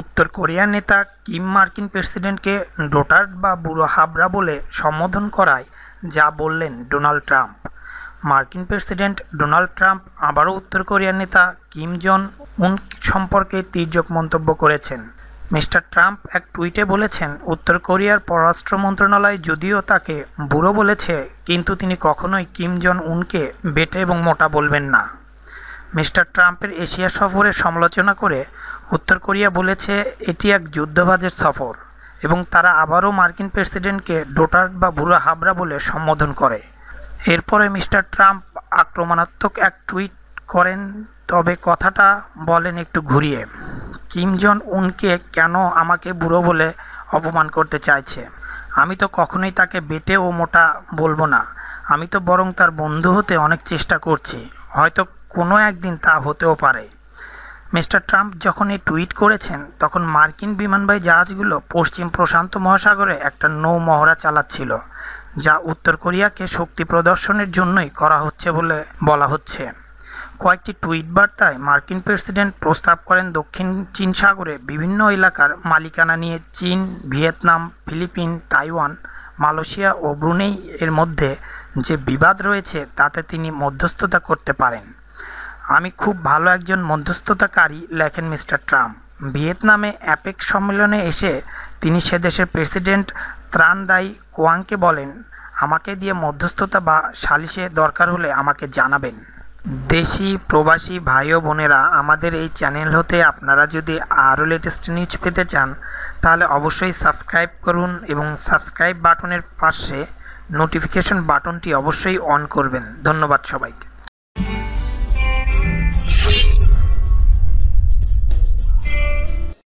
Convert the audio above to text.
উত্তর কোরিয়ার নেতা কিম মার্কিন প্রেসিডেন্টকে ডোটার্ড বা বুড়ো হাবরা বলে সম্বোধন করায় যা বললেন ডোনাল্ড ট্রাম্প মার্কিন প্রেসিডেন্ট ডোনাল্ড ট্রাম্প আবারও উত্তর কোরিয়ার নেতা কিম জন উন সম্পর্কে তির্যক মন্তব্য করেছেন মিস্টার ট্রাম্প এক টুইটে বলেছেন উত্তর কোরিয়ার পররাষ্ট্র মন্ত্রণালয় যদিও তাকে বুড়ো বলেছে কিন্তু তিনি কখনোই কিম জন উনকে বেটে এবং মোটা বলবেন না মিস্টার ট্রাম্পের এশিয়া সফরের সমালোচনা করে উত্তর কোরিয়া বলেছে এটি এক যুদ্ধবাজের সফর এবং তারা আবারও মার্কিন প্রেসিডেন্টকে ডোটার্ট বা বুড়া হাবরা বলে সম্বোধন করে এরপরে মিস্টার ট্রাম্প আক্রমণাত্মক এক টুইট করেন তবে কথাটা বলেন একটু ঘুরিয়ে কিম জন উনকে কেন আমাকে বুড়ো বলে অপমান করতে চাইছে আমি তো কখনোই তাকে বেটে ও মোটা বলবো না আমি তো বরং তার বন্ধু হতে অনেক চেষ্টা করছি হয়তো কোনো একদিন তা হতেও পারে মিস্টার ট্রাম্প যখন এই টুইট করেছেন তখন মার্কিন বিমানবাহী জাহাজগুলো পশ্চিম প্রশান্ত মহাসাগরে একটা নৌ মহড়া চালাচ্ছিল যা উত্তর কোরিয়াকে শক্তি প্রদর্শনের জন্যই করা হচ্ছে বলে বলা হচ্ছে কয়েকটি টুইট বার্তায় মার্কিন প্রেসিডেন্ট প্রস্তাব করেন দক্ষিণ চীন সাগরে বিভিন্ন এলাকার মালিকানা নিয়ে চীন ভিয়েতনাম ফিলিপিন তাইওয়ান মালয়েশিয়া ও ব্রুনেই এর মধ্যে যে বিবাদ রয়েছে তাতে তিনি মধ্যস্থতা করতে পারেন আমি খুব ভালো একজন মধ্যস্থতাকারী লেখেন মিস্টার ট্রাম্প ভিয়েতনামে অ্যাপেক সম্মেলনে এসে তিনি সে দেশের প্রেসিডেন্ট ত্রানদাই কোয়াংকে বলেন আমাকে দিয়ে মধ্যস্থতা বা সালিশে দরকার হলে আমাকে জানাবেন দেশি প্রবাসী ভাই ও বোনেরা আমাদের এই চ্যানেল হতে আপনারা যদি আরও লেটেস্ট নিউজ পেতে চান তাহলে অবশ্যই সাবস্ক্রাইব করুন এবং সাবস্ক্রাইব বাটনের পাশে নোটিফিকেশন বাটনটি অবশ্যই অন করবেন ধন্যবাদ সবাইকে